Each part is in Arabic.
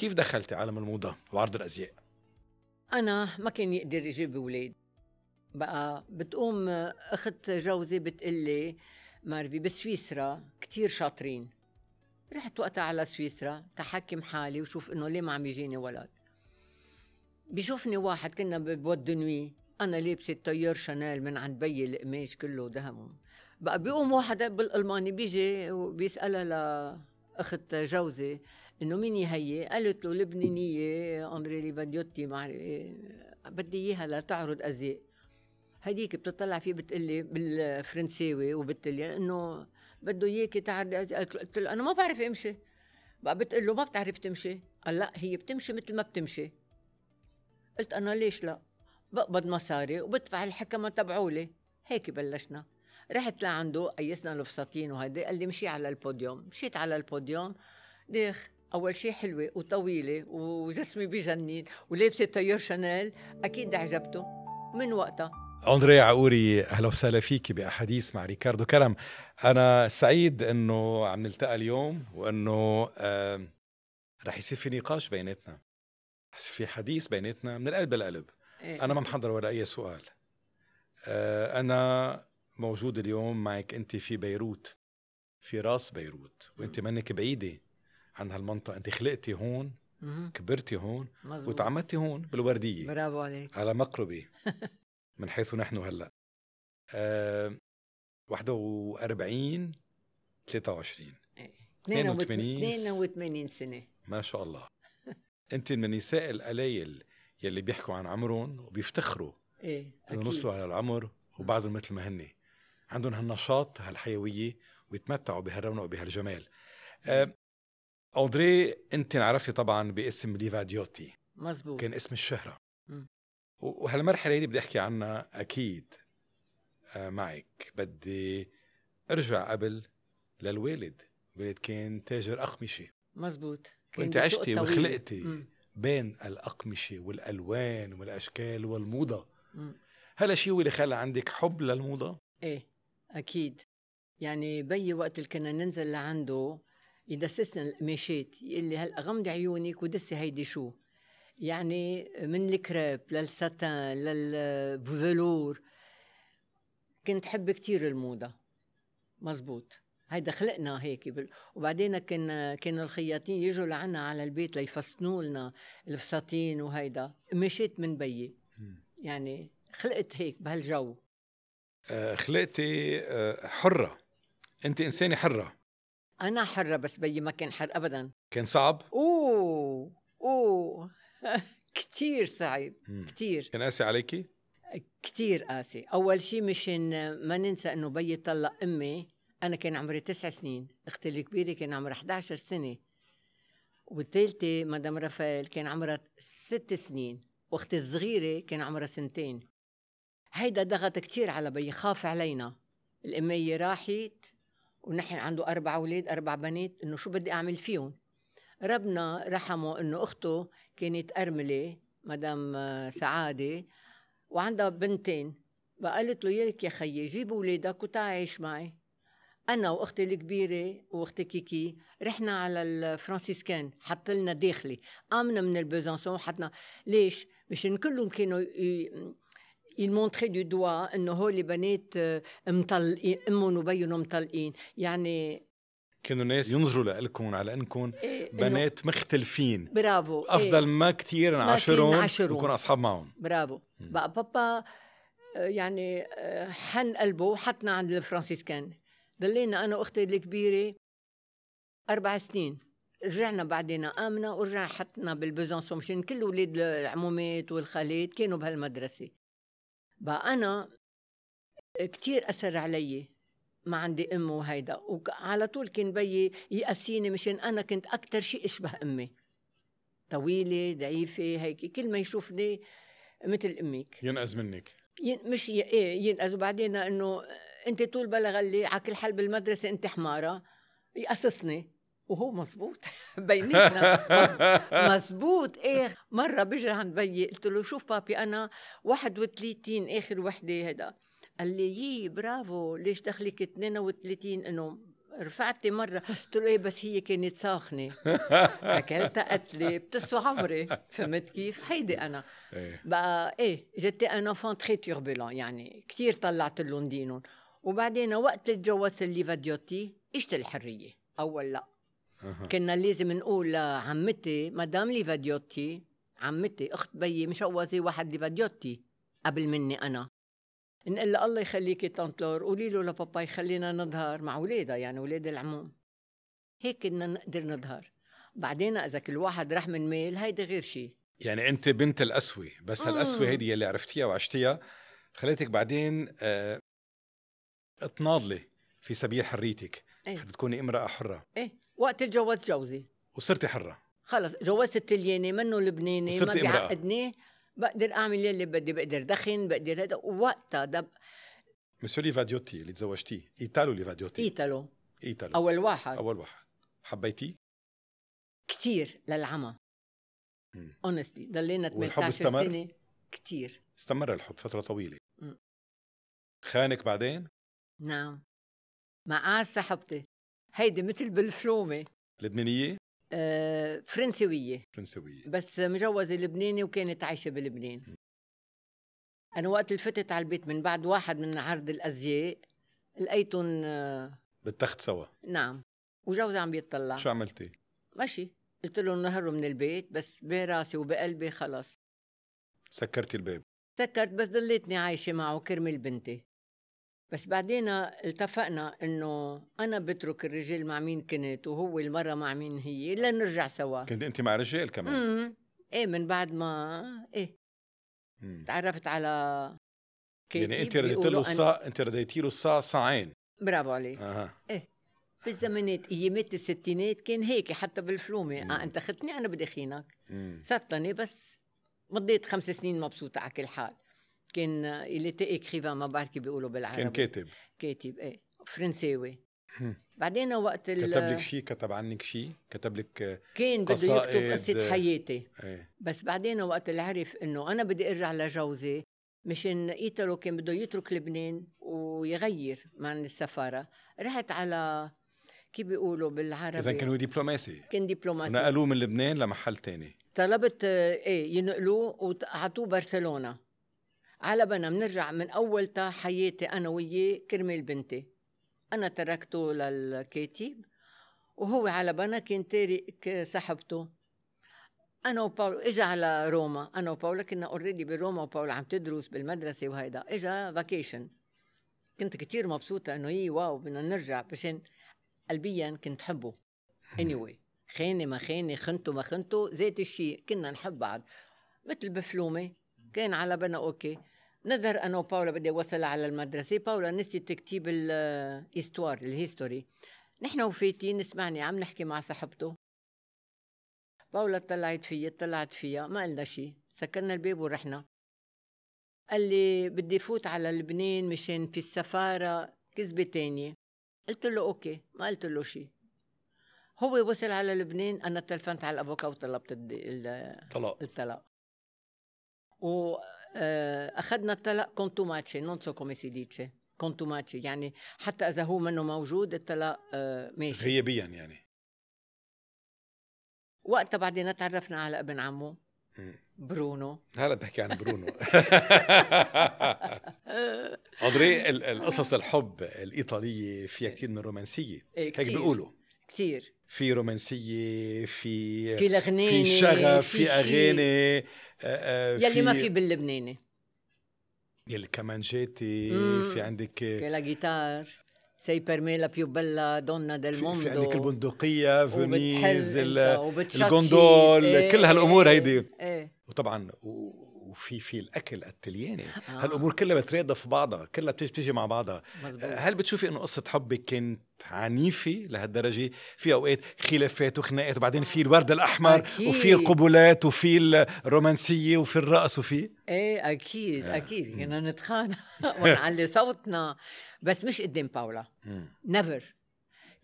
كيف دخلتي عالم الموضة وعرض الأزياء؟ أنا ما كان يقدر يجيب أولاد بقى بتقوم أخت جوزي بتقلي مارفي بسويسرا كتير شاطرين رحت وقتها على سويسرا تحكم حالي وشوف إنه ليه ما عم يجيني ولد بيشوفني واحد كنا ببود نوي أنا لابسة طيار شانيل من عند بيي القماش كله دهم بقى بيقوم واحد بالألماني بيجي وبيسألها لأخت جوزي انه مين يهيئ قالت له لبنانيه امريلي ليفاديوتي مع إيه. بدي اياها لتعرض ازياء هديك بتطلع فيه بتقلي بالفرنساوي وبتقلي انه بده اياكي تعرضي قلت له انا ما بعرف امشي بقى بتقول له ما بتعرف تمشي قال لا هي بتمشي مثل ما بتمشي قلت انا ليش لا بقبض مصاري وبدفع الحكمه تبعولي هيك بلشنا رحت لعنده قيسنا الفساتين وهدي قال لي مشي على البوديوم مشيت على البوديوم ديخ اول شيء حلوه وطويله وجسمي بجنن ولابسه تيار شانيل اكيد عجبته من وقتها أندريا عقوري اهلا وسهلا فيك باحاديث مع ريكاردو كرم انا سعيد انه عم نلتقى اليوم وانه آه رح يصير في نقاش بيناتنا في حديث بيناتنا من القلب للقلب إيه. انا ما محضر ولا اي سؤال آه انا موجود اليوم معك انت في بيروت في راس بيروت وانت منك بعيده عن هالمنطقه انت خلقتي هون كبرتي هون مزبوط. وتعمدتي هون بالورديه برافو عليك على مقربي من حيث نحن هلا أه 41 23 82 82 سنه ما شاء الله انت من النساء القليل يلي بيحكوا عن عمرهم وبيفتخروا ايه انه نصلوا على العمر وبعدهم مثل ما هن عندهم هالنشاط هالحيويه ويتمتعوا بهالرونق وبهالجمال أه اودري انت انعرفتي طبعا باسم ليفا ديوتي مزبوط كان اسم الشهره وهالمرحله اللي بدي احكي عنها اكيد آه، معك بدي ارجع قبل للوالد الوالد كان تاجر اقمشه مزبوط وانت عشتي وخلقتي بين الاقمشه والالوان والاشكال والموضه هل شيء اللي خلى عندك حب للموضه ايه اكيد يعني بي وقت اللي كنا ننزل لعنده يدسسنا القماشات يقول لي هلا غمضي عيونك ودسي هيدي شو يعني من الكريب للساتان للفلور كنت حب كتير الموضة مزبوط هيدا خلقنا هيك وبعدين كان كان الخياطين يجوا لعنا على البيت ليفصنوا لنا الفساتين وهيدا مشيت من بيي يعني خلقت هيك بهالجو آه، خلقتي آه، حره انت انسانه حره انا حره بس بيي ما كان حر ابدا كان صعب اوه اوه كثير صعب كثير كان قاسي عليكي كثير قاسي اول شيء مشان ما ننسى انه بيي طلق امي انا كان عمري تسع سنين اختي الكبيره كان عمرها 11 سنه والثالثه مدام رافائيل كان عمرها ست سنين واختي الصغيره كان عمرها سنتين هيدا ضغط كتير على بيي خاف علينا الأمية راحت ونحن عنده أربع أولاد أربع بنات إنه شو بدي أعمل فيهم ربنا رحمه إنه أخته كانت أرملة مدام آه، سعادة وعندها بنتين فقالت له يلك يا خيي جيب أولادك وتعي عيش معي أنا وأختي الكبيرة وأختي كيكي رحنا على الفرانسيسكان حط لنا داخلي قامنا من البوزنسون وحطنا ليش؟ مشان كلهم كانوا يمونتري دو دوا انه هول البنات آه، مطلقين امهم وبيهم مطلقين يعني كانوا ناس ينظروا لكم على انكم إيه، بنات مختلفين برافو إيه. افضل ما كثير نعاشرهم ونكون اصحاب معهم برافو بقى بابا آه، يعني آه، حن قلبه وحطنا عند الفرنسيسكان ضلينا انا واختي الكبيره اربع سنين رجعنا بعدين امنا ورجع حطنا بالبزنسون مشان كل اولاد العمومات والخالات كانوا بهالمدرسه بقى أنا كتير أثر علي ما عندي أم وهيدا وعلى طول كان بيي يقسيني مشان أنا كنت أكتر شيء أشبه أمي طويلة ضعيفة هيك كل ما يشوفني مثل أمك ينقز منك ين مش ي... ايه ينقز وبعدين انه انت طول بلغ اللي على كل حال بالمدرسه انت حماره يقصصني وهو مزبوط بيناتنا مزبوط ايه مره بيجي عند بيي قلت له شوف بابي انا 31 اخر وحده هذا قال لي يي برافو ليش دخلك 32 انه رفعتي مرة قلت له ايه بس هي كانت ساخنة اكلتها قتلة بتسوى عمري فهمت كيف؟ هيدي انا إيه. بقى ايه جيتي انا فون تخي توربولون يعني كثير طلعت لهم دينهم وبعدين وقت اللي تجوزت الليفاديوتي اجت الحرية اول لا كنا لازم نقول لعمتي مدام ليفاديوتي عمتي اخت بيي مشوزه واحد ليفاديوتي قبل مني انا نقول لها الله يخليكي تنطلور قولي له لبابا يخلينا نظهر مع اولادها يعني اولاد العموم هيك كنا نقدر نظهر بعدين اذا كل واحد راح من ميل هيدي غير شيء يعني انت بنت الاسوي بس آه. الاسوي هيدي اللي عرفتيها وعشتيها خليتك بعدين اه تناضلي في سبيل حريتك ايه؟ تكوني امراه حره ايه وقت تجوزت جوزي وصرتي حره خلص جوزت التلياني منه لبناني ما بيعقدني بقدر اعمل يلي بدي بقدر دخن بقدر هذا ووقتها دب مسيو ليفاديوتي اللي تزوجتيه ايتالو ليفاديوتي ايتالو ايتالو اول واحد اول واحد حبيتيه؟ كثير للعمى اونستلي ضلينا 18 سنه كثير استمر الحب فتره طويله مم. خانك بعدين؟ نعم مع صاحبتي هيدي مثل بالفلومه لبنانيه؟ آه فرنسويه فرنسويه بس مجوزه لبناني وكانت عايشه بلبنان انا وقت فتت على البيت من بعد واحد من عرض الازياء لقيتهم آه بالتخت سوا نعم وجوزي عم بيطلع شو عملتي؟ ماشي قلت له نهروا من البيت بس براسي وبقلبي خلص سكرتي الباب سكرت بس ضليتني عايشة معه كرمال بنتي بس بعدين التفقنا انه انا بترك الرجال مع مين كنت وهو المره مع مين هي لنرجع سوا كنت انت مع رجال كمان امم ايه من بعد ما ايه مم. تعرفت على كاتب يعني انت رديت له الصا انت رديتي له الصاع صاعين برافو عليك اها ايه في الزمانات ايامات الستينات كان هيك حتى بالفلومه آه انت اخذتني انا بدي خينك سطني بس مضيت خمس سنين مبسوطه على كل حال كان تي إكريفان ما بعرف كيف بيقولوا بالعربي كان كاتب كاتب إيه فرنساوي بعدين وقت ال... كتب لك شيء كتب عنك شيء كتب لك كان بده يكتب قصة حياتي ايه. بس بعدين وقت اللي عرف إنه أنا بدي أرجع لجوزي مشان ايطالو كان بده يترك لبنان ويغير مع السفارة رحت على كيف بيقولوا بالعربي إذا كانوا دبلوماسي كان دبلوماسي نقلوه من لبنان لمحل تاني طلبت ايه ينقلوه وعطوه برشلونه على بنا بنرجع من اول تا حياتي انا وياه كرمال بنتي انا تركته للكاتب وهو على بنا كان تارك صاحبته انا وباول اجى على روما انا وباولا كنا اوريدي بروما وباولا عم تدرس بالمدرسه وهيدا اجى فاكيشن كنت كتير مبسوطه انه يي إيه، واو بدنا نرجع بشان قلبيا كنت حبه anyway خاني ما خاني خنته ما خنته ذات الشيء كنا نحب بعض مثل بفلومه كان على بنا اوكي نظر انا وباولا بدي اوصل على المدرسه باولا نسيت تكتيب الاستوار الهيستوري نحن وفاتين نسمعني عم نحكي مع صاحبته باولا طلعت فيي طلعت فيها ما قلنا شيء سكرنا الباب ورحنا قال لي بدي فوت على لبنان مشان في السفارة كذبة تانية قلت له أوكي ما قلت له شيء هو وصل على لبنان أنا تلفنت على الأفوكا وطلبت الطلاق الطلاق Eh, اخذنا الطلاق كونتوماتشي نون سو كومي سي ديتشي كونتوماتشي يعني حتى اذا هو منه موجود الطلاق eh, ماشي غيابيا يعني وقتها بعدين تعرفنا على ابن عمه برونو هلا بحكي عن برونو أدري القصص الحب الايطاليه فيها كثير من الرومانسيه إيه، هيك بيقولوا كثير في رومانسيه في في لغنيني في شغف في, في اغاني آه، آه، في يلي ما في باللبناني يلي كمان جاتي في عندك آه، في لا جيتار سي بيو بيلا دونا ديل موندو في عندك البندقية فينيز الجندول ايه كل هالأمور إيه، هيدي ايه وطبعا وفي في الاكل التلياني آه. هالامور كلها بترادف في بعضها كلها بتيجي مع بعضها مزبوط. هل بتشوفي انه قصه حبك كانت عنيفه لهالدرجه في اوقات خلافات وخناقات وبعدين في آه. الورد الاحمر أكيد. وفي القبلات وفي الرومانسيه وفي الرقص وفي ايه اكيد آه. اكيد كنا نتخانق ونعلي صوتنا بس مش قدام باولا نيفر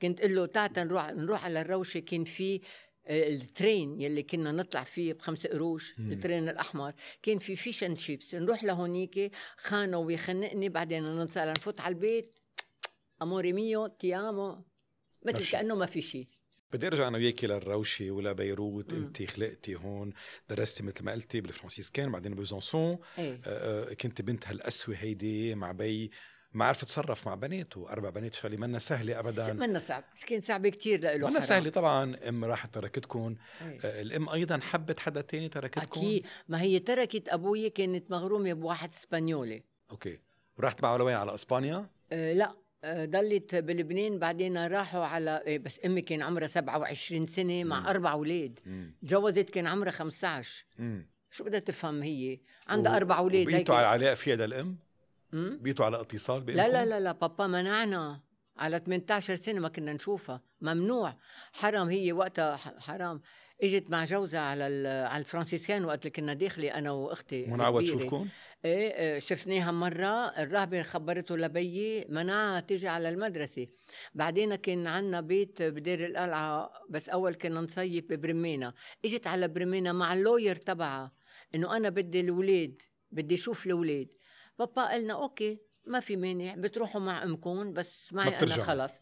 كنت اقول له تعال نروح نروح على الروشه كان في الترين يلي كنا نطلع فيه بخمس قروش الترين الاحمر كان في فيش أن شيبس نروح لهونيك خانه ويخنقني بعدين نطلع نفوت على البيت اموري ميو تيامو مثل كانه ما في شيء بدي ارجع انا وياكي للروشه ولبيروت انت خلقتي هون درستي مثل ما قلتي بالفرنسيسكان بعدين بوزونسون ايه؟ آه،, آه كنت بنت هالقسوه هيدي مع بي ما عرف يتصرف مع بناته اربع بنات شغله منا سهله ابدا منا صعب كان صعب كثير له منا سهله طبعا ام راحت تركتكم إيه. آه الام ايضا حبت حدا تاني تركتكم اكيد ما هي تركت ابوي كانت مغرومه بواحد اسبانيولي اوكي ورحت معه لوين على اسبانيا أه لا آه، ضلت بلبنان بعدين راحوا على آه، بس امي كان عمرها 27 سنه مع مم. اربع اولاد تجوزت كان عمرها 15 مم. شو بدها تفهم هي عندها و... اربع اولاد بيتوا على علاقه فيها للام بيتوا على اتصال لا لا لا لا بابا منعنا على 18 سنه ما كنا نشوفها ممنوع حرام هي وقتها حرام اجت مع جوزها على على الفرنسيسكان وقت اللي كنا داخلي انا واختي منعوه تشوفكم؟ إيه،, ايه شفناها مره الراهبه خبرته لبيي منعها تيجي على المدرسه بعدين كان عندنا بيت بدير القلعه بس اول كنا نصيف ببرمينا اجت على برمينا مع اللوير تبعها انه انا بدي الاولاد بدي اشوف الاولاد بابا قلنا اوكي ما في مانع بتروحوا مع امكم بس معي انا خلص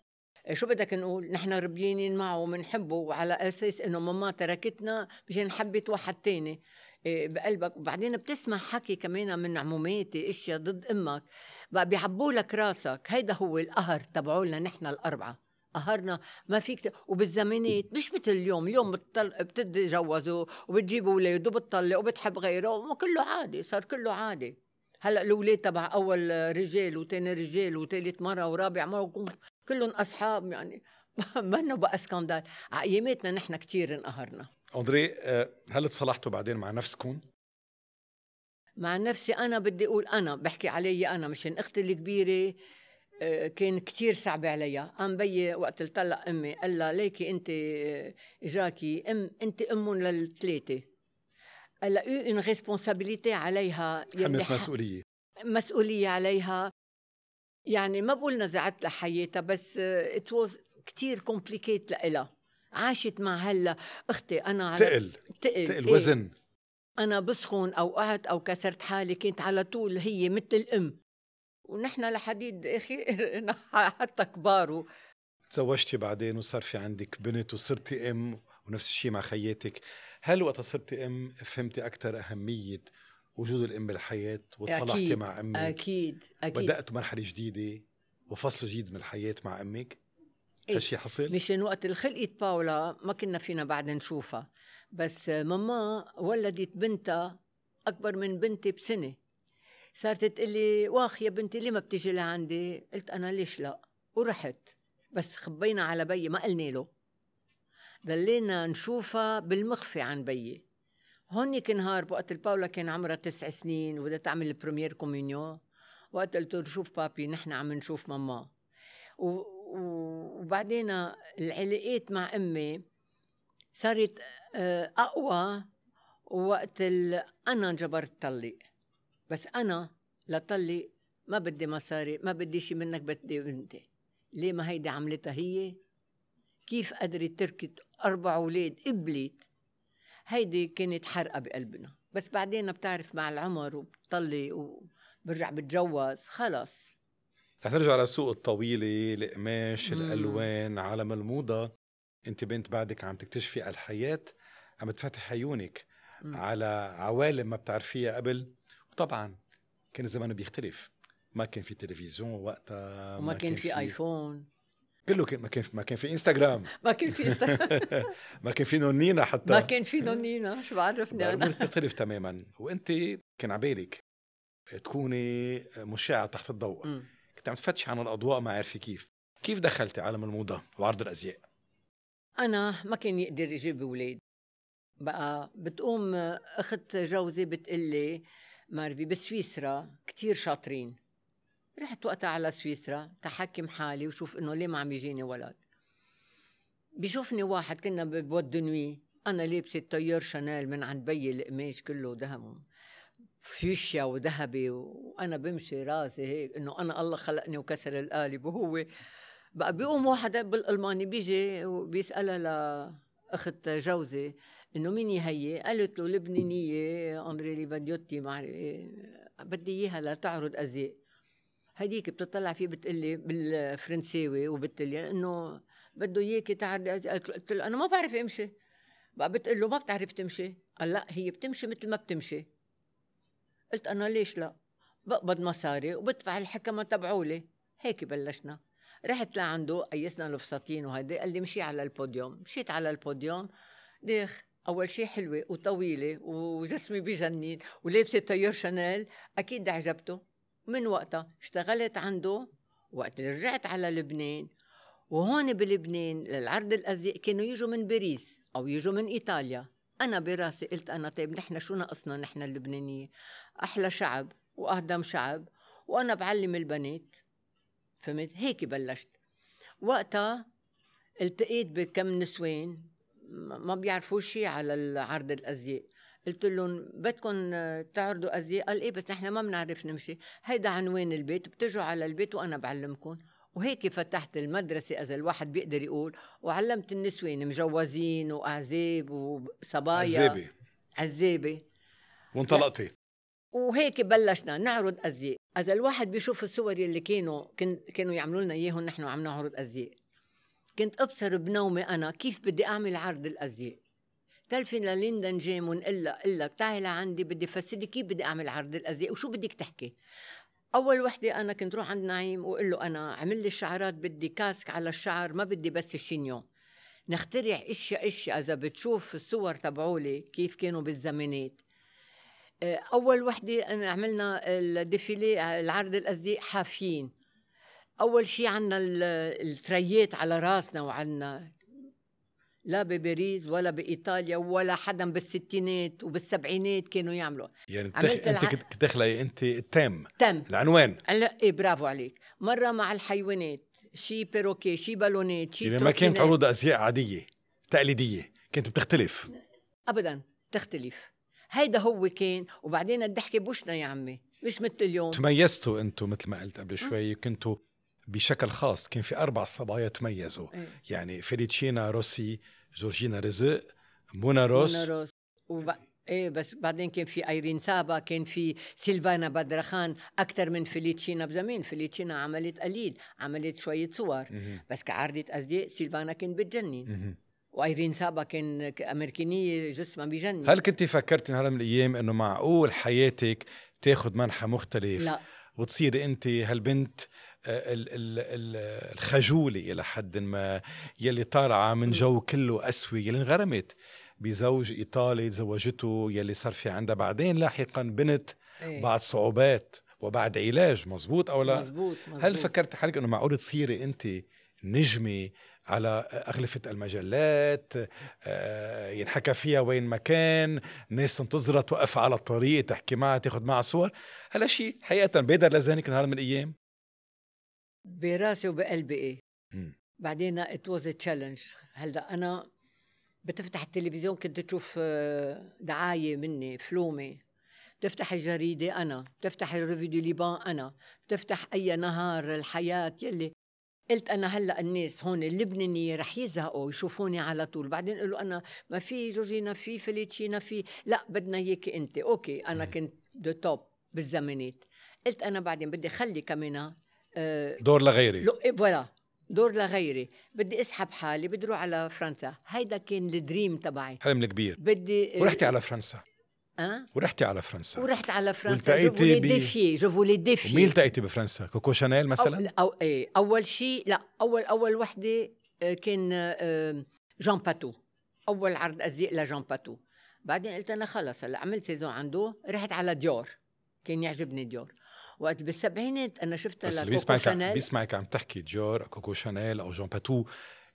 شو بدك نقول نحن ربيانين معه وبنحبه وعلى اساس انه ماما تركتنا مشان حبت واحد تاني إيه، بقلبك وبعدين بتسمع حكي كمان من عموماتي اشياء ضد امك بقى بيعبوا لك راسك هيدا هو القهر تبعولنا نحن الاربعه قهرنا ما فيك وبالزمانات مش مثل اليوم اليوم بتطل... بتتجوزوا وبتجيبوا اولاد وبتطلق وبتحب غيره وكله عادي صار كله عادي هلا الاولاد تبع اول رجال وثاني رجال وثالث مره ورابع مره كلهم اصحاب يعني منه بقى اسكندر على نحن كثير انقهرنا اندري آه، هل تصالحتوا بعدين مع نفسكم؟ مع نفسي انا بدي اقول انا بحكي علي انا مشان اختي الكبيره آه، كان كتير صعب عليها قام بي وقت طلق أمي قال لها ليكي أنت آه، جاكي أم أنت أم للثلاثة هلا اون إيه ريسبونسابيليتي عليها حملت يعني مسؤوليه مسؤوليه عليها يعني ما بقول نزعت لحياتها بس ات واز كثير كومبليكيت لإلها عاشت مع هلا اختي انا على تقل تقل, تقل إيه. وزن إيه؟ انا بسخن او قعدت او كسرت حالي كنت على طول هي مثل الام ونحن لحديد اخي حتى كباروا تزوجتي بعدين وصار في عندك بنت وصرتي ام ونفس الشيء مع خياتك هل وقت صرت ام فهمتي اكثر اهميه وجود الام بالحياه وتصالحتي مع امك اكيد اكيد بدات مرحله جديده وفصل جديد من الحياه مع امك إيه؟ هالشي حصل؟ مشان وقت خلقت باولا ما كنا فينا بعد نشوفها بس ماما ولدت بنتها اكبر من بنتي بسنه صارت تقلي واخ يا بنتي ليه ما بتيجي لعندي؟ قلت انا ليش لا؟ ورحت بس خبينا على بيي ما قلنا له ضلينا نشوفها بالمخفي عن بيي هونيك نهار وقت الباولا كان عمرها تسع سنين وبدها تعمل البريمير كوميونيون وقت قلت له شوف بابي نحن عم نشوف ماما و... وبعدين العلاقات مع امي صارت آه، اقوى وقت ال... انا انجبرت طلق بس انا لطلق ما بدي مصاري ما بدي شي منك بدي بنتي ليه ما هيدي عملتها هي كيف قدرت تركت أربع أولاد قبلت هيدي كانت حرقة بقلبنا بس بعدين بتعرف مع العمر وبتطلي وبرجع بتجوز خلص رح نرجع للسوق الطويلة القماش الألوان عالم الموضة أنت بنت بعدك عم تكتشفي الحياة عم تفتح عيونك على عوالم ما بتعرفيها قبل وطبعا كان الزمان بيختلف ما كان في تلفزيون وقتها وما كان, كان في, في ايفون كله ما كان ما كان في انستغرام ما كان في انستغرام ما كان في نونينا حتى ما كان في نونينا شو بعرفني انا بتختلف تماما وانت كان بالك تكوني مشعه تحت الضوء كنت عم تفتشي عن الاضواء ما عارفه كيف كيف دخلتي عالم الموضه وعرض الازياء انا ما كان يقدر يجيب اولاد بقى بتقوم اخت جوزي بتقلي مارفي إيه، بسويسرا كتير شاطرين رحت وقتها على سويسرا تحكم حالي وشوف انه ليه ما عم يجيني ولد بشوفني واحد كنا بودنوي انا لابسه طيار شانيل من عند بيي القماش كله دهم فيشيا وذهبي وانا بمشي راسي هيك انه انا الله خلقني وكسر القالب وهو بقى بيقوم واحد بالالماني بيجي وبيسالها لاخت جوزي انه مين هي؟ قالت له لبنانيه اندري ليفاديوتي مع إيه. بدي اياها لتعرض ازياء هديك بتطلع فيه بتقلي بالفرنساوي وبتقلي انه بده اياك تعرف قلت له انا ما بعرف امشي بقى بتقول له ما بتعرف تمشي قال لا هي بتمشي مثل ما بتمشي قلت انا ليش لا بقبض مصاري وبدفع الحكمه تبعولي هيك بلشنا رحت لعنده قيسنا الفساتين وهدي قال لي مشي على البوديوم مشيت على البوديوم ديخ اول شيء حلوه وطويله وجسمي بجنن ولابسه طيار شانيل اكيد عجبته من وقتها اشتغلت عنده وقت اللي رجعت على لبنان وهون بلبنان للعرض الأزياء كانوا يجوا من باريس أو يجوا من إيطاليا أنا براسي قلت أنا طيب نحن شو ناقصنا نحن اللبنانية أحلى شعب وأهدم شعب وأنا بعلم البنات فهمت هيك بلشت وقتها التقيت بكم نسوان ما بيعرفوا شيء على العرض الازياء قلت لهم بدكم تعرضوا ازياء قال إيه بس نحن ما بنعرف نمشي هيدا عنوان البيت بتجوا على البيت وأنا بعلمكم وهيك فتحت المدرسة إذا الواحد بيقدر يقول وعلمت النسوان مجوزين وأعزاب وصبايا عزابة عزابة وانطلقتي وهيك بلشنا نعرض أزياء إذا الواحد بيشوف الصور يلي كانوا كانوا يعملوا لنا إياهم نحن عم نعرض أزياء كنت أبصر بنومي أنا كيف بدي أعمل عرض الأزياء بتعرفي لليندا نجام ونقول لها تعي لعندي بدي فسر لي كيف بدي اعمل عرض الازياء وشو بدك تحكي اول وحده انا كنت روح عند نعيم واقول له انا عمل لي الشعرات بدي كاسك على الشعر ما بدي بس الشينيون نخترع اشياء اشياء اذا بتشوف الصور تبعولي كيف كانوا بالزمانات آه، اول وحده أنا عملنا الديفيلي العرض الازياء حافيين اول شيء عنا التريات على راسنا وعنا لا بباريس ولا بايطاليا ولا حدا بالستينات وبالسبعينات كانوا يعملوا يعني عملت انت كنت تخلقي يعني انت التام تم العنوان لا ايه برافو عليك مره مع الحيوانات شي بيروكي شي بالونات شي يعني ما كانت عروض ازياء عاديه تقليديه كانت بتختلف ابدا تختلف هيدا هو كان وبعدين الضحكه بوشنا يا عمي مش مثل اليوم تميزتوا انتم مثل ما قلت قبل شوي كنتوا بشكل خاص كان في أربع صبايا تميزوا ايه. يعني فيليتشينا روسي جورجينا رزق مونا روس منى روس وب... ايه بس بعدين كان في ايرين سابا كان في سيلفانا بدرخان اكثر من فيليتشينا بزمان فيليتشينا عملت قليل عملت شويه صور مه. بس كعرضة أزياء سيلفانا كانت بتجنن وايرين سابا كان امريكانيه جسمها بجنن هل كنت فكرت هذا من الايام انه معقول حياتك تاخذ منحى مختلف لا وتصيري انت هالبنت الخجولة إلى حد ما يلي طالعة من جو كله أسوي يلي انغرمت بزوج إيطالي تزوجته يلي صار في عندها بعدين لاحقا بنت إيه. بعد صعوبات وبعد علاج مزبوط أو لا مزبوط, مزبوط. هل فكرت حالك أنه معقول تصيري أنت نجمة على أغلفة المجلات آه، ينحكى فيها وين ما كان ناس تنتظرها توقف على الطريق تحكي معها تاخذ معها صور هلا شيء حقيقة بيدر لذهنك نهار من الأيام براسي وبقلبي ايه بعدين ات واز تشالنج هلا انا بتفتح التلفزيون كنت تشوف آه، دعايه مني فلومه بتفتح الجريدة أنا بتفتح الريفيو دي ليبان أنا بتفتح أي نهار الحياة يلي قلت أنا هلا الناس هون اللبنانية رح يزهقوا يشوفوني على طول بعدين قالوا أنا ما في جورجينا في فيليتشينا في لا بدنا إياكي أنت أوكي أنا كنت دو توب بالزمانات قلت أنا بعدين بدي خلي كمان آه، دور لغيري إيه، فوالا دور لغيري بدي اسحب حالي بدي اروح على فرنسا هيدا كان الدريم تبعي حلم الكبير بدي آه، ورحتي على فرنسا أه؟ ورحتي على فرنسا ورحت على فرنسا التقيتي ب ديفي جو فولي ديفي مين التقيتي بفرنسا كوكو شانيل مثلا أو... أو... ايه اول شيء لا اول اول وحده آه، كان جان باتو اول عرض ازياء لجان باتو بعدين قلت انا خلص هلا عملت سيزون عنده رحت على ديور كان يعجبني ديور وقت بالسبعينات انا شفتها بس بيسمعك شانيل. بيسمعك عم تحكي جور كوكو شانيل او جون باتو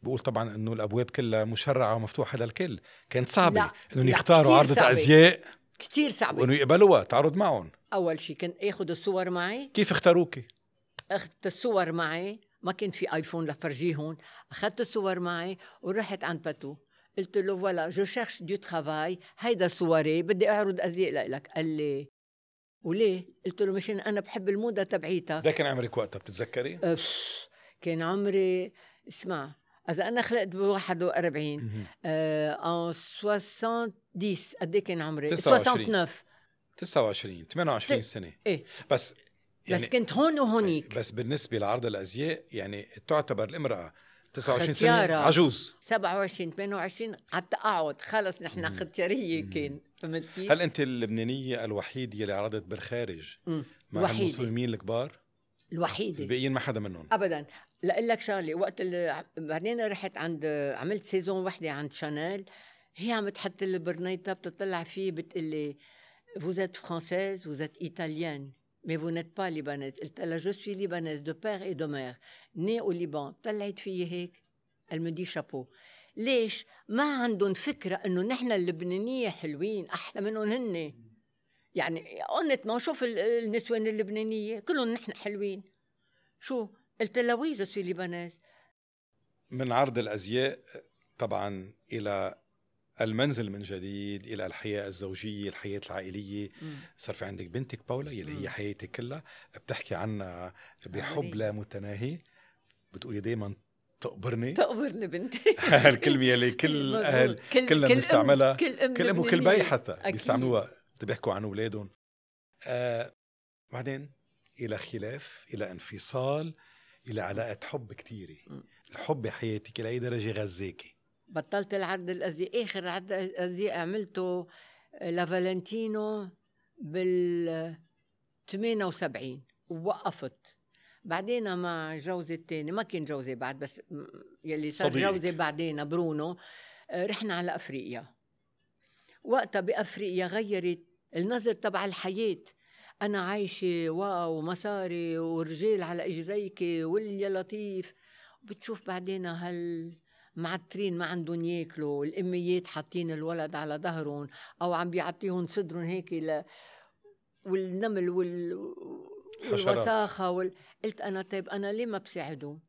بقول طبعا انه الابواب كلها مشرعه ومفتوحه للكل كانت صعبه انهم يختاروا عرضه صعبة. ازياء كثير صعبه وانه يقبلوها تعرض معهم اول شيء كنت اخذ الصور معي كيف اختاروكي؟ اخذت الصور معي ما كان في ايفون لفرجيهم اخذت الصور معي ورحت عند باتو قلت له فوالا جو شيرش دو ترافاي هيدا صوري بدي اعرض ازياء لك قال لي وليه؟ قلت له مشان انا بحب الموضه تبعيتها ده كان عمرك وقتها بتتذكري؟ أف أه، كان عمري اسمع اذا انا خلقت ب 41 ان 70 قد ايه كان عمري؟ 29 29 28 سنه ايه بس يعني بس كنت هون وهونيك بس بالنسبه لعرض الازياء يعني تعتبر الامراه 29 ختيارة. سنه عجوز 27 28 على التقاعد خلص نحن ختياريه كان فهمت كيف؟ هل انت اللبنانيه الوحيده اللي عرضت بالخارج مع مع المسلمين الكبار؟ الوحيده الباقيين ما حدا منهم ابدا لاقول لك شغله وقت اللي بعدين رحت عند عملت سيزون وحده عند شانيل هي عم تحط البرنيطه بتطلع فيه بتقول لي فوزيت فرانسيز فوزيت ايطاليان Mais vous n'êtes pas libanaise. قلت لها je suis libanaise de père et de mère. née au Liban. طلعت فيي هيك. Elle me dit chapeau. ليش؟ ما عندهم فكرة إنه نحن اللبنانية حلوين أحلى منهم هن. يعني قلت ما شوف النسوان اللبنانية كلهم نحن حلوين. شو؟ قلت لها وي جو سوي من عرض الأزياء طبعا إلى المنزل من جديد الى الحياه الزوجيه الحياه العائليه صار في عندك بنتك باولا يلي هي حياتك كلها بتحكي عنها بحب لا متناهي بتقولي دائما تقبرني تقبرني بنتي هالكلمه يلي كل اهل كلنا بنستعملها كل, كل ام, كل أم وكل بي حتى بيستعملوها بيحكوا عن اولادهم آه بعدين الى خلاف الى انفصال الى علاقه حب كثيره الحب بحياتك لاي درجه غزاكي بطلت العرض الازياء اخر عرض ازياء عملته آه، لفالنتينو بال 78 ووقفت بعدين مع جوزي الثاني ما كان جوزي بعد بس يلي صار صديق. جوزي بعدين برونو آه، رحنا على افريقيا وقتها بافريقيا غيرت النظر تبع الحياه انا عايشه واو مصاري ورجال على اجريكي واللي لطيف بتشوف بعدين هال معترين ما عندهم ياكلوا الاميات حاطين الولد على ظهرهم او عم بيعطيهم صدرهم هيك ل... والنمل وال... والوساخه وال... قلت انا طيب انا ليه ما بساعدهم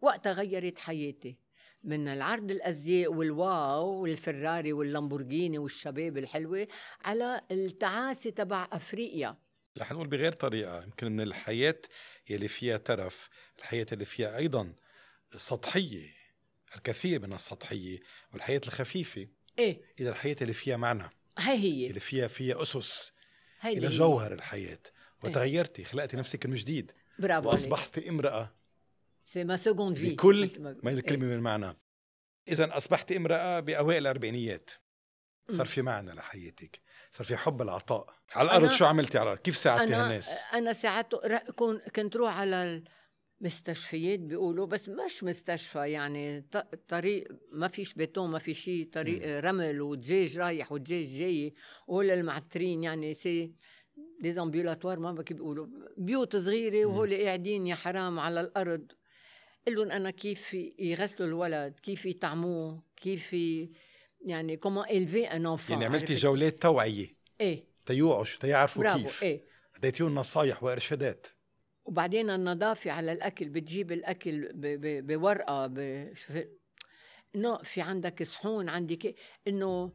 وقتها غيرت حياتي من العرض الازياء والواو والفراري واللامبورجيني والشباب الحلوه على التعاسه تبع افريقيا رح نقول بغير طريقه يمكن من الحياه يلي فيها ترف الحياه اللي فيها ايضا سطحيه الكثير من السطحيه والحياه الخفيفه ايه الى الحياه اللي فيها معنى هي هي اللي فيها فيها اسس هاي الى هي. جوهر الحياه إيه. وتغيرتي خلقتي نفسك من جديد برافو واصبحت عليك. امراه سي ما سكوند في بكل ما الكلمه ايه. من معنى اذا اصبحت امراه باوائل الاربعينيات صار في معنى لحياتك صار في حب العطاء على الارض شو عملتي على الأرض كيف ساعدتي هالناس انا ساعدت كنت روح على مستشفيات بيقولوا بس مش مستشفى يعني طريق ما فيش بيتون ما في شيء طريق رمل ودجاج رايح ودجاج جاي المعترين يعني سي دي زامبيولاتوار ما بكي بيقولوا بيوت صغيره وهول قاعدين يا حرام على الارض قل لهم انا كيف يغسلوا الولد كيف يطعموه كيف يعني كومون الفي ان انفون يعني عملتي جولات توعيه ايه تيوعوا تيعرفوا كيف ايه اديتيهم نصايح وارشادات وبعدين النظافة على الأكل بتجيب الأكل بورقة إنه في عندك صحون عندك إنه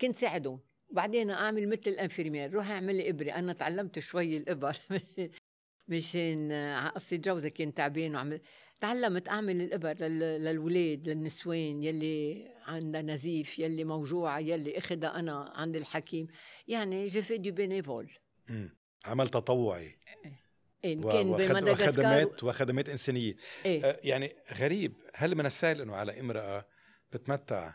كنت ساعدهم وبعدين أعمل مثل الأنفرمير روح أعمل إبرة أنا تعلمت شوي الإبر مشان قصة جوزي كان تعبان وعمل تعلمت أعمل الإبر للولاد للنسوان يلي عندها نزيف يلي موجوعة يلي أخدها أنا عند الحكيم يعني جي في دي بينيفول عمل تطوعي إيه، إن كان وخدمات وخدمات إنسانية إيه؟ آه يعني غريب هل من السهل أنه على امرأة بتمتع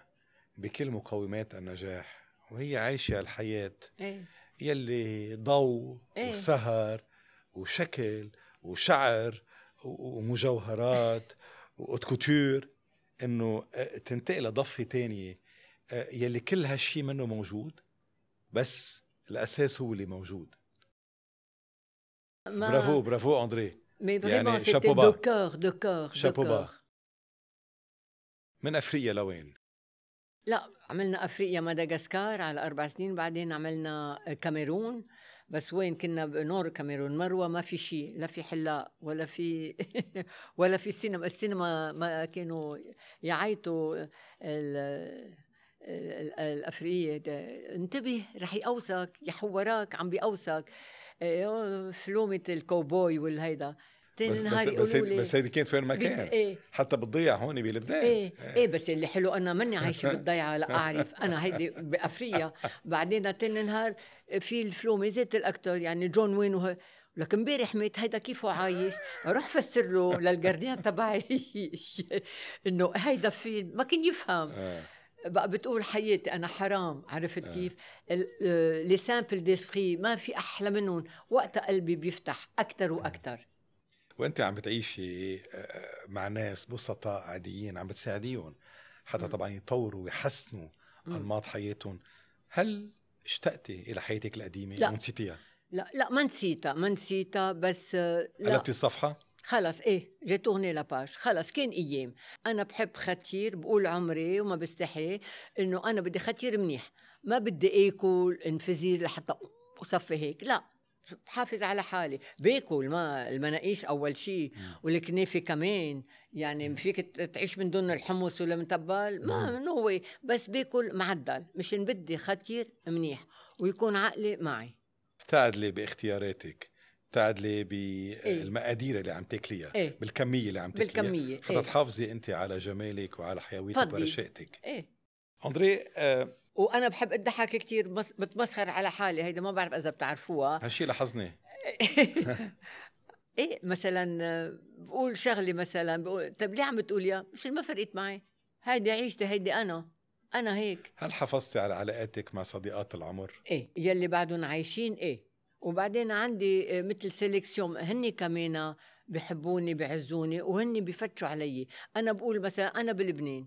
بكل مقومات النجاح وهي عايشة الحياة إيه؟ يلي ضوء إيه؟ وسهر وشكل وشعر ومجوهرات وكوتور انه آه، تنتقل لضفه تانية آه، يلي كل هالشي منه موجود بس الاساس هو اللي موجود Ma... Bravo, bravo, André. Mais vraiment, يعني c'était de cœur, de cœur, de cœur. من افريقيا لوين؟ لا عملنا افريقيا مدغسكار على اربع سنين بعدين عملنا كاميرون آه، بس وين كنا بنور كاميرون مروه ما في شيء لا في حلاق ولا في ولا في سينما السينما ما كانوا يعيطوا الافريقيه انتبه رح يقوسك يحورك عم بيقوسك إيه، فلومة الكوبوي والهيدا تاني نهار بس بس, بس هيدي كانت فين ما كان ايه حتى بتضيع هون بلبنان ايه, ايه ايه بس اللي حلو انا ماني عايشه بالضيعه لا اعرف انا هيدي بافريا بعدين تاني نهار في الفلومه ذات الاكتر يعني جون وين وه... لك امبارح مات هيدا كيفه عايش روح فسر له للجارديان تبعي انه هيدا في ما كان يفهم آه. بقى بتقول حياتي انا حرام عرفت كيف لي سامبل ديسبري ما في احلى منهم وقتها قلبي بيفتح اكثر آه. واكثر وانت عم بتعيشي آه، مع ناس بسطاء عاديين عم بتساعديهم حتى طبعا يطوروا ويحسنوا انماط حياتهم هل اشتقتي الى حياتك القديمه لا ونسيتيها لا لا ما نسيتها ما نسيتها بس آه، لا قلبتي الصفحه خلص ايه جي تورني لاباج خلص كان ايام انا بحب ختير بقول عمري وما بستحي انه انا بدي ختير منيح ما بدي اكل انفزير لحتى وصفي هيك لا بحافظ على حالي باكل ما المناقيش اول شيء والكنافه كمان يعني فيك تعيش من دون الحمص ولا متبل ما نو بس باكل معدل مشان بدي خطير منيح ويكون عقلي معي بتعدلي باختياراتك تعدلي بالمقادير إيه. اللي عم تاكليها إيه؟ بالكميه اللي عم تاكليها بالكميه حتى إيه؟ تحافظي انت على جمالك وعلى حيويتك ورشاقتك ايه اندري آه وانا بحب اضحك كثير بتمسخر على حالي هيدا ما بعرف اذا بتعرفوها هالشي لاحظني ايه مثلا آه، بقول شغله مثلا بقول طب ليه عم يا مش ما فرقت معي هيدي عيشتي هيدي انا انا هيك هل حافظتي على علاقاتك مع صديقات العمر؟ ايه يلي بعدهم عايشين ايه وبعدين عندي آه، مثل سيليكسيون هن كمان بحبوني بعزوني وهن بفتشوا علي انا بقول مثلا انا بلبنان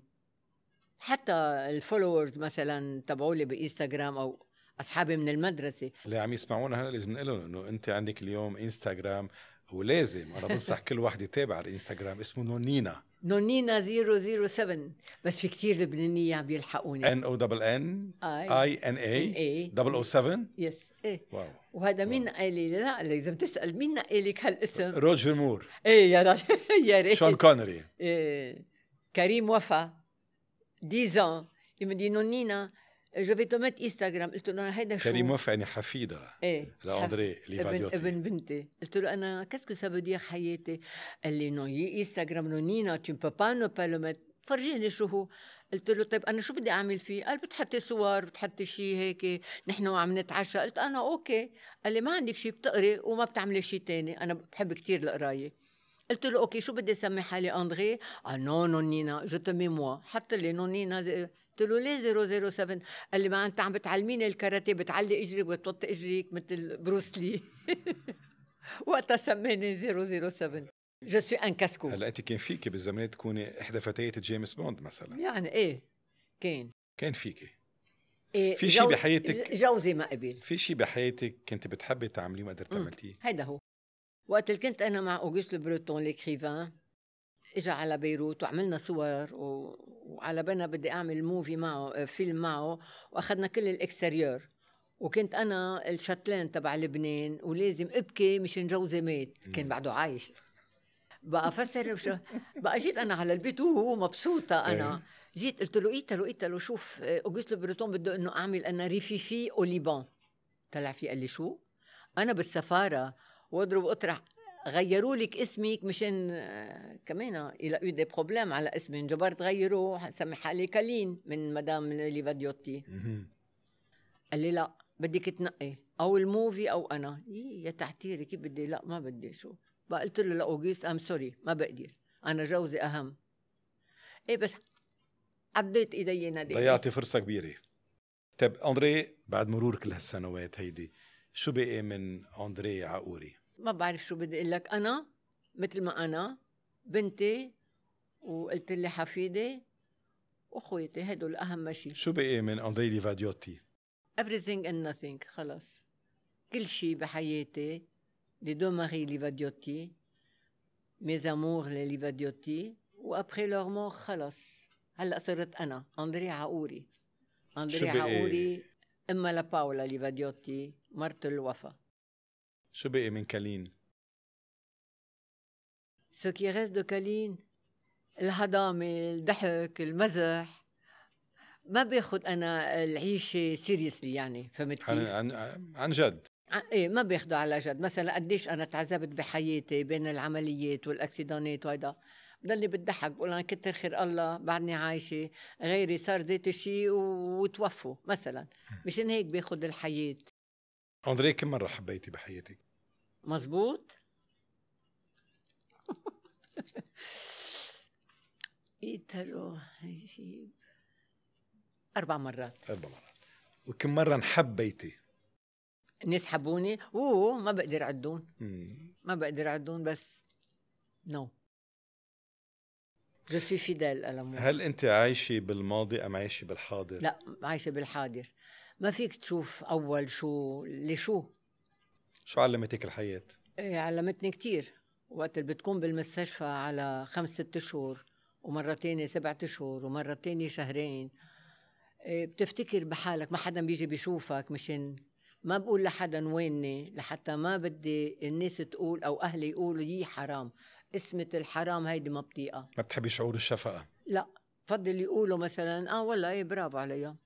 حتى الفولورز مثلا تبعولي بانستغرام او اصحابي من المدرسه اللي عم يسمعونا هلا لازم نقول انه انت عندك اليوم انستغرام ولازم انا بنصح كل واحد يتابع على الانستغرام اسمه نونينا نونينا 007 بس في كثير لبنانيه عم يلحقوني ان او دبل ان اي ان اي 007 يس ايه واو. وهذا مين قال لا لازم تسال مين نقلك لك هالاسم روجر مور ايه يا راجل يا ريت شون كونري ايه كريم وفا ديزان يوم دينو نونينا جو في تومات انستغرام قلت له هيدا شو كريم وفا يعني حفيده ايه لاندري حف... ابن, ابن بنتي قلت له انا كاسكو سافو حياتي قال لي نو انستغرام نونينا تو با نو با لو فرجيني شو هو قلت له طيب انا شو بدي اعمل فيه؟ قال بتحطي صور بتحطي شيء هيك نحن وعم نتعشى قلت انا اوكي قال لي ما عندك شيء بتقري وما بتعملي شيء تاني انا بحب كتير القرايه قلت له اوكي شو بدي اسمي حالي اندري؟ قال نو نو نينا جو تومي موا حط لي نو نينا قلت له ليه 007 قال لي ما انت عم بتعلميني الكاراتيه بتعلي اجري وبتوطي اجريك مثل بروسلي وقتها سماني 007 جو سوي ان كاسكو هلا انت كان فيكي بالزمان تكوني احدى فتيات جيمس بوند مثلا يعني ايه كان كان فيكي إيه في شيء بحياتك جوزي ما قبل في شيء بحياتك كنت بتحبي تعمليه ما قدرت أمم، تعملتيه هيدا هو وقت اللي كنت انا مع اوغست بريتون ليكريفان اجى على بيروت وعملنا صور و... وعلى بنا بدي اعمل موفي معه آه، فيلم معه واخذنا كل الاكستيريور وكنت انا الشتلان تبع لبنان ولازم ابكي مشان جوزي مات كان أمم. بعده عايش بقى فسر وشو بقى جيت انا على البيت وهو مبسوطه إيه. انا جيت قلت له ايتا إيه؟ آه، لو ايتا لو شوف اوغست بريتون بده انه اعمل انا ريفيفي او ليبان طلع في قال لي شو انا بالسفاره واضرب واطرح غيروا لك اسمك مشان آه، كمان الى دي بروبليم على اسمي انجبرت غيروه سمي حالي كالين من مدام ليفاديوتي قال لي لا بدك تنقي او الموفي او انا إيه، يا تعتيري كيف بدي لا ما بدي شو فقلت له لاوجيست ام سوري ما بقدر انا جوزي اهم ايه بس عديت ايدي نادي ضيعتي فرصه كبيره طيب اندري بعد مرور كل هالسنوات هيدي شو بقي من اندري عقوري ما بعرف شو بدي اقول لك انا مثل ما انا بنتي وقلت لي حفيدي واخويتي هدول اهم شيء شو بقي من اندري ليفاديوتي everything and nothing خلص كل شيء بحياتي les deux maris Livadiotti, mes amours les Livadiotti, وابخي لور مور خلص هلا صرت انا اندري عقوري اندري إيه؟ عقوري اما لباولا ليفاديوتي مرت الوفا شو بقي إيه من كالين؟ سو كي ريست دو كالين الهضامة الضحك المزح ما باخذ انا العيشة سيريسلي يعني فهمت كيف؟ عن, عن, عن جد ايه ما بياخدوا على جد مثلا قديش انا تعذبت بحياتي بين العمليات والاكسيدانات وهيدا بضلني بتضحك بقول انا كتر خير الله بعدني عايشه غيري صار ذات الشيء وتوفوا مثلا مشان هيك باخذ الحياه اندري كم مره حبيتي بحياتك؟ مزبوط قتلوا هيجيب اربع مرات اربع مرات وكم مره انحبيتي؟ الناس حبوني اوه ما بقدر عدون ما بقدر عدون بس نو no. جو سوي فيدال هل انت عايشه بالماضي ام عايشه بالحاضر؟ لا عايشه بالحاضر ما فيك تشوف اول شو لشو شو علمتك الحياه؟ ايه علمتني كثير وقت اللي بتكون بالمستشفى على خمس ست شهور ومره تانية سبعة شهور ومره تانية شهرين إيه، بتفتكر بحالك ما حدا بيجي بيشوفك مشان ما بقول لحدا ويني لحتى ما بدي الناس تقول او اهلي يقولوا يي حرام اسمة الحرام هيدي ما بطيقة ما بتحبي شعور الشفقة لا فضل يقولوا مثلا اه والله ايه برافو عليها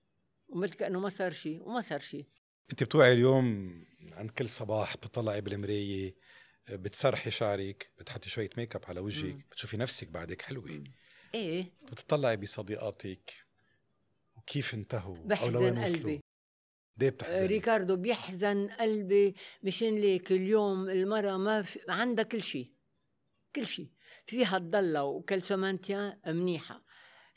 ومثل كانه ما صار شيء وما صار شيء انت بتوعي اليوم عند كل صباح بتطلعي بالمرايه بتسرحي شعرك بتحطي شويه ميك اب على وجهك بتشوفي نفسك بعدك حلوه ايه بتطلعي بصديقاتك وكيف انتهوا او لوين قلبي ليه بتحزن؟ ريكاردو بيحزن قلبي مشان ليك اليوم المرة ما في عندها كل شيء كل شيء فيها تضلها وكلسومانتيا منيحة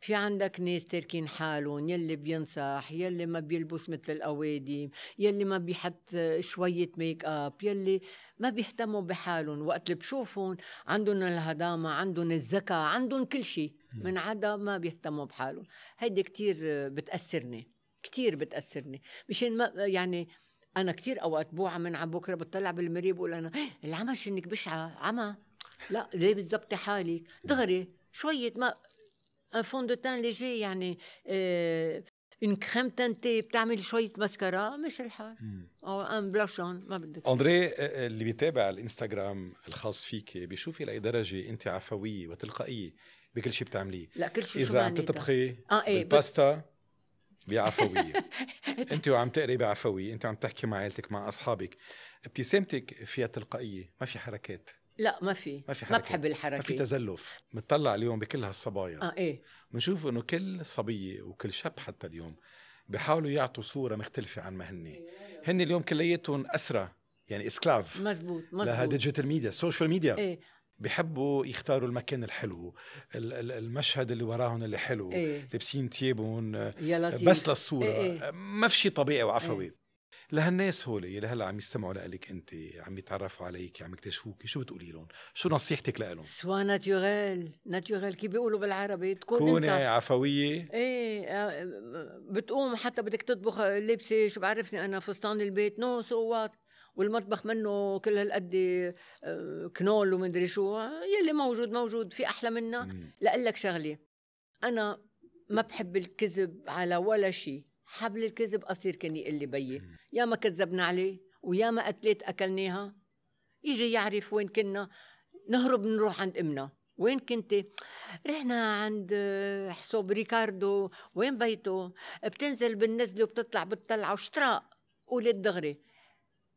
في عندك ناس تاركين حالهم يلي بينصح يلي ما بيلبس مثل القوادم يلي ما بيحط شوية ميك اب يلي ما بيهتموا بحالهم وقت اللي بشوفهم عندهم الهضامة عندهم الذكاء عندهم كل شيء من عدا ما بيهتموا بحالهم هيدي كتير بتأثرني كتير بتاثرني مشان ما يعني انا كتير اوقات بوعى من عم بكره بتطلع بالمرية بقول انا إيه، العمى شنك بشعه عمى لا ليه بتظبطي حالك دغري شويه ما ان فون دو تان ليجي يعني آه كريم تانتي بتعمل شويه ماسكارا مش الحال او ان بلاشون ما بدك اندري آه، آه، اللي بيتابع الانستغرام الخاص فيك بيشوف الى درجه انت عفويه وتلقائيه بكل شيء بتعمليه لا كل شيء اذا عم تطبخي آه ايه الباستا بعفويه إيه. انت وعم تقري بعفويه انت عم تحكي مع عائلتك مع اصحابك ابتسامتك فيها تلقائيه ما في حركات لا ما في ما في ما بحب الحركه ما في تزلف بنطلع اليوم بكل هالصبايا اه ايه بنشوف انه كل صبيه وكل شاب حتى اليوم بحاولوا يعطوا صوره مختلفه عن ما هن هن اليوم كلياتهم اسرى يعني اسكلاف مزبوط مزبوط لها ديجيتال ميديا سوشيال ميديا ايه بحبوا يختاروا المكان الحلو المشهد اللي وراهم اللي حلو إيه؟ لابسين ثيابهم آه، بس للصوره إيه؟, إيه. آه، ما في شيء طبيعي إيه. وعفوي إيه؟ لهالناس هول هلا عم يستمعوا لك انت عم يتعرفوا عليك عم يكتشفوك شو بتقولي لهم شو نصيحتك لهم سوا ناتوريل ناتوريل كيف بيقولوا بالعربي تكون كوني انت... عفويه ايه آه، بتقوم حتى بدك تطبخ لبسه شو بعرفني انا فستان البيت نو سو وات والمطبخ منه كل هالقد آه، كنول ومدري شو يلي موجود موجود في احلى منا لاقول لك شغله انا ما بحب الكذب على ولا شيء حبل الكذب قصير كان يقول لي بيي يا ما كذبنا عليه ويا ما قتلت اكلناها يجي يعرف وين كنا نهرب نروح عند امنا وين كنتي؟ رحنا عند آه، حسوب ريكاردو وين بيته؟ بتنزل بالنزله وبتطلع بتطلع وشتراء قولي الدغري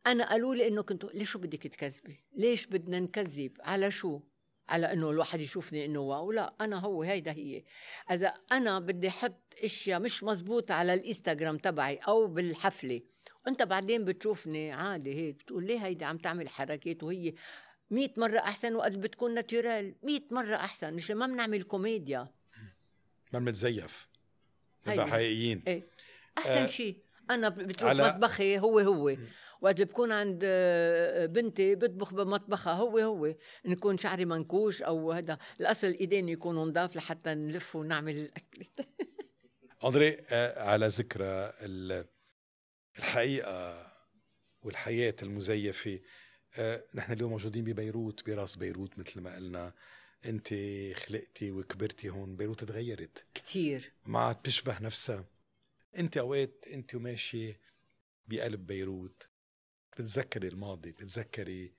انا قالوا لي انه كنت ليش بدك تكذبي ليش بدنا نكذب على شو على انه الواحد يشوفني انه واو لا انا هو هيدا هي اذا انا بدي احط اشياء مش مزبوطة على الانستغرام تبعي او بالحفله وانت بعدين بتشوفني عادي هيك بتقول ليه هيدي عم تعمل حركات وهي مئة مرة أحسن وقت بتكون ناتورال مئة مرة أحسن مش ما بنعمل كوميديا ما بنتزيف نبقى حقيقيين ايه. أحسن آه شيء أنا بتروح على... مطبخي هو هو وقت بكون عند آه، بنتي بطبخ بمطبخها هو هو نكون شعري منكوش او هذا الاصل ايدين يكونوا نضاف لحتى نلف ونعمل الاكل اندري آه، على ذكرى الحقيقه والحياه المزيفه آه، نحن اليوم موجودين ببيروت براس بيروت مثل ما قلنا انت خلقتي وكبرتي هون بيروت تغيرت كثير ما عاد بتشبه نفسها انت اوقات انت وماشيه بقلب بيروت بتتذكري الماضي بتتذكري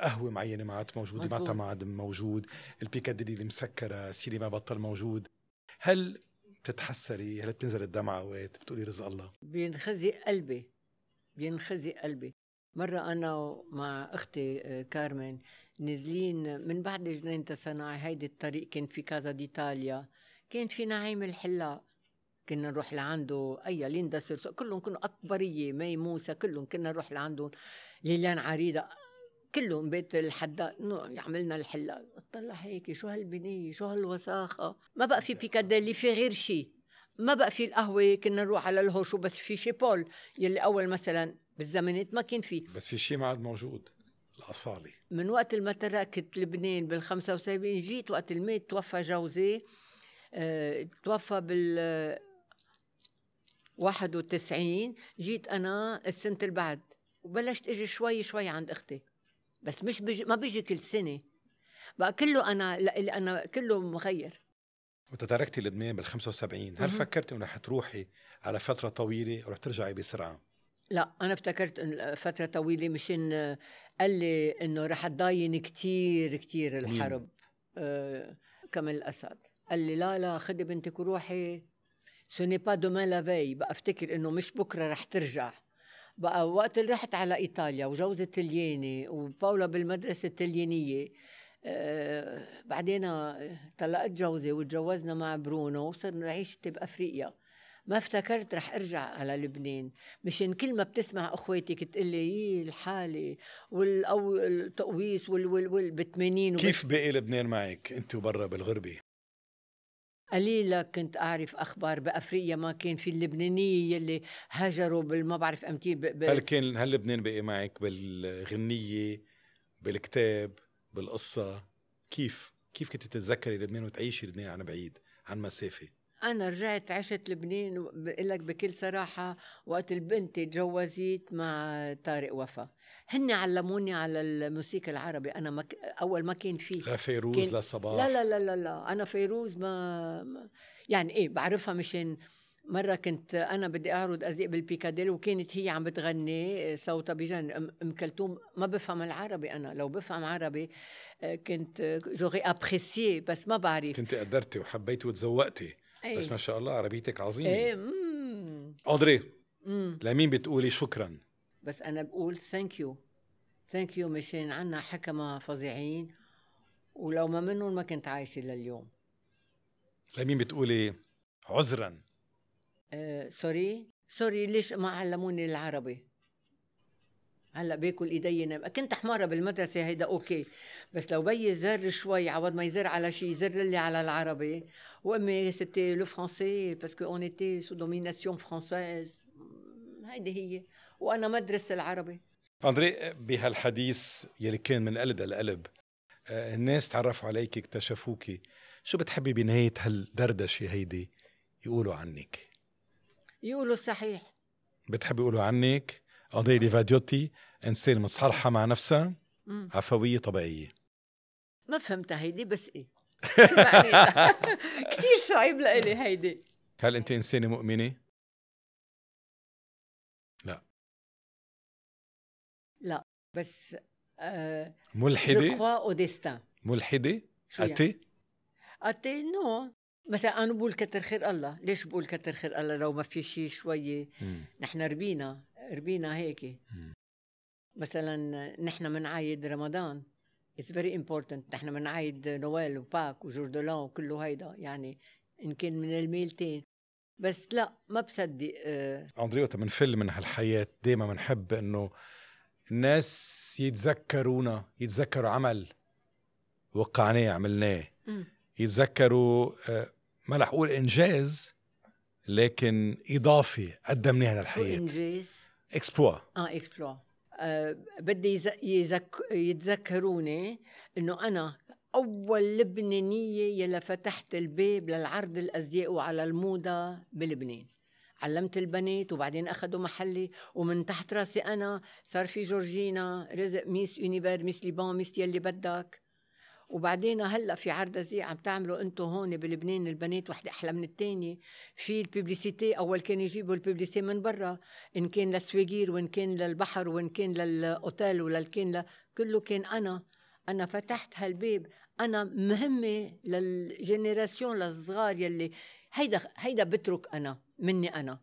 قهوه معينه ما عاد موجوده متى ما عاد موجود البيكاديلي المسكره ما بطل موجود هل بتتحسري هل بتنزل الدمعه اوقات بتقولي رزق الله بينخزي قلبي بينخزي قلبي مرة أنا مع أختي آه، كارمن نازلين من بعد جنينة صناعي هيدي الطريق كان في كازا ديتاليا كان في نعيم الحلاق كنا نروح لعنده اي ليندا سيرسو كلهم كانوا اكبريه مي موسى كلهم كنا نروح لعندهم ليلان عريضه كلهم بيت الحداد عملنا الحله اطلع هيك شو هالبنيه شو هالوساخه ما بقى في بيكاديلي في غير شيء ما بقى في القهوه كنا نروح على الهوشو بس في شي بول يلي اول مثلا بالزمنات ما كان في بس في شي ما عاد موجود الاصاله من وقت ما تركت لبنان بال 75 جيت وقت الميت توفى جوزي اه توفى بال 91 جيت انا السنه اللي بعد وبلشت اجي شوي شوي عند اختي بس مش بيجي ما بيجي كل سنه بقى كله انا اللي انا كله مغير وتداركتي لبنان بال 75 هل فكرتي انه رح تروحي على فتره طويله ورح ترجعي بسرعه لا انا افتكرت فتره طويله مشان قال لي انه رح تضاين كثير كثير الحرب آه كمان الاسد قال لي لا لا خدي بنتك وروحي سو با دومان لافي بفتكر بقى افتكر انه مش بكره رح ترجع بقى وقت اللي رحت على ايطاليا وجوزي تلياني وباولا بالمدرسه التليانيه أه بعدين طلقت جوزي وتجوزنا مع برونو وصرنا نعيش بافريقيا ما افتكرت رح ارجع على لبنان مشان كل ما بتسمع اخواتك تقول لي إيه الحاله والتقويس وال وال وال بال 80 كيف بقي لبنان معك انت وبرا بالغربه؟ قليلة كنت أعرف أخبار بأفريقيا ما كان في اللبنانية يلي هاجروا بالما بعرف أمتي ب... ب... هل كان هل لبنان بقي معك بالغنية بالكتاب بالقصة كيف كيف كنت تتذكري لبنان وتعيشي لبنان عن بعيد عن مسافة أنا رجعت عشت لبنان بقول لك بكل صراحة وقت البنت تجوزت مع طارق وفا هن علموني على الموسيقى العربي انا ما ك... اول ما كان في لا فيروز كان... لا صباح لا لا لا لا لا انا فيروز ما يعني ايه بعرفها مشان مرة كنت أنا بدي أعرض أزيق بالبيكاديل وكانت هي عم بتغني صوتها بجن أم كلثوم ما بفهم العربي أنا لو بفهم عربي آه، كنت جوغي ابريسيي بس ما بعرف كنت قدرتي وحبيتي وتذوقتي أيه. بس ما شاء الله عربيتك عظيمة ايه أودري لمين بتقولي شكراً؟ بس أنا بقول ثانك يو ثانك يو مشان عنا حكمة فظيعين ولو ما منهم ما كنت عايشة لليوم لمين بتقولي إيه؟ عذرا سوري آه، سوري ليش ما علموني العربي هلا باكل ايدي نام كنت حماره بالمدرسه هيدا اوكي بس لو بي زر شوي عوض ما يزر على شيء يزر لي على العربي وامي سيتي لو فرونسي باسكو اون ايتي سو دوميناسيون فرونسيز هيدي هي وانا مدرسه العربي اندري بهالحديث يلي كان من قلب لقلب آه، الناس تعرفوا عليك اكتشفوكي شو بتحبي بنهايه هالدردشه هيدي يقولوا عنك يقولوا صحيح بتحبي يقولوا عنك اندري ليفاديوتي انسان متصالحه مع نفسها عفويه طبيعيه ما فهمتها هيدي بس ايه كثير صعيب لإلي هيدي هل انت انسانه مؤمنه لا بس آه ملحده او ديستان ملحده يعني؟ اتي اتي نو مثلا انا بقول كتر خير الله ليش بقول كتر خير الله لو ما في شيء شويه نحن ربينا ربينا هيك مثلا نحن بنعايد رمضان اتس فيري امبورتنت نحن بنعايد نويل وباك وجوردولان وكله هيدا يعني ان كان من الميلتين بس لا ما بصدق آه. اندري وقت بنفل من هالحياه دائما بنحب انه الناس يتذكرونا يتذكروا عمل وقعناه عملناه يتذكروا آه، ما رح اقول انجاز لكن اضافه قدمناها للحياه انجاز اكسبلوا اه اكسبلوا آه بدي يزك... يتذكروني انه انا اول لبنانيه يلا فتحت الباب للعرض الازياء وعلى الموضه بلبنان علمت البنات وبعدين اخذوا محلي ومن تحت راسي انا صار في جورجينا رزق ميس يونيفير ميس ليبان ميس يلي بدك وبعدين هلا في عرض عم تعملوا انتم هون بلبنان البنات وحده احلى من الثانيه في الببليسيتي اول كان يجيبوا الببليسيتي من برا ان كان للسويغير وان كان للبحر وان كان للاوتيل ولا كان ل... كله كان انا انا فتحت هالباب انا مهمه للجنراسيون للصغار يلي هيدا هيدا بترك انا مني انا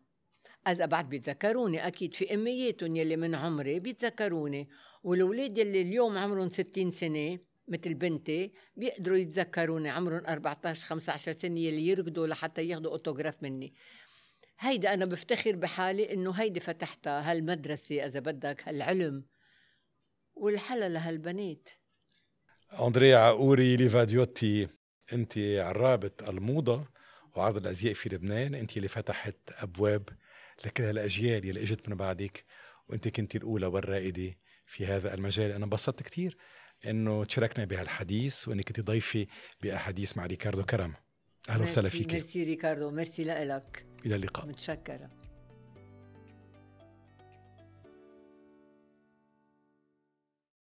اذا بعد بيتذكروني اكيد في امياتهم يلي من عمري بيتذكروني والاولاد يلي اليوم عمرهم 60 سنه مثل بنتي بيقدروا يتذكروني عمرهم 14 15 سنه يلي يركضوا لحتى ياخذوا اوتوغراف مني هيدا انا بفتخر بحالي انه هيدي فتحتها هالمدرسه اذا بدك هالعلم والحلا لهالبنات اندريا عقوري ليفاديوتي انت عرابه الموضه وعرض الازياء في لبنان انت اللي فتحت ابواب لكل هالاجيال اللي اجت من بعدك وانت كنت الاولى والرائده في هذا المجال انا انبسطت كثير انه تشاركنا بهالحديث وانك كنت ضيفي باحاديث مع ريكاردو كرم اهلا وسهلا فيك ميرسي ريكاردو ميرسي لك الى اللقاء متشكره